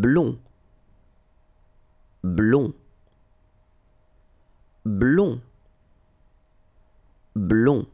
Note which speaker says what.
Speaker 1: blond, blond, blond, blond.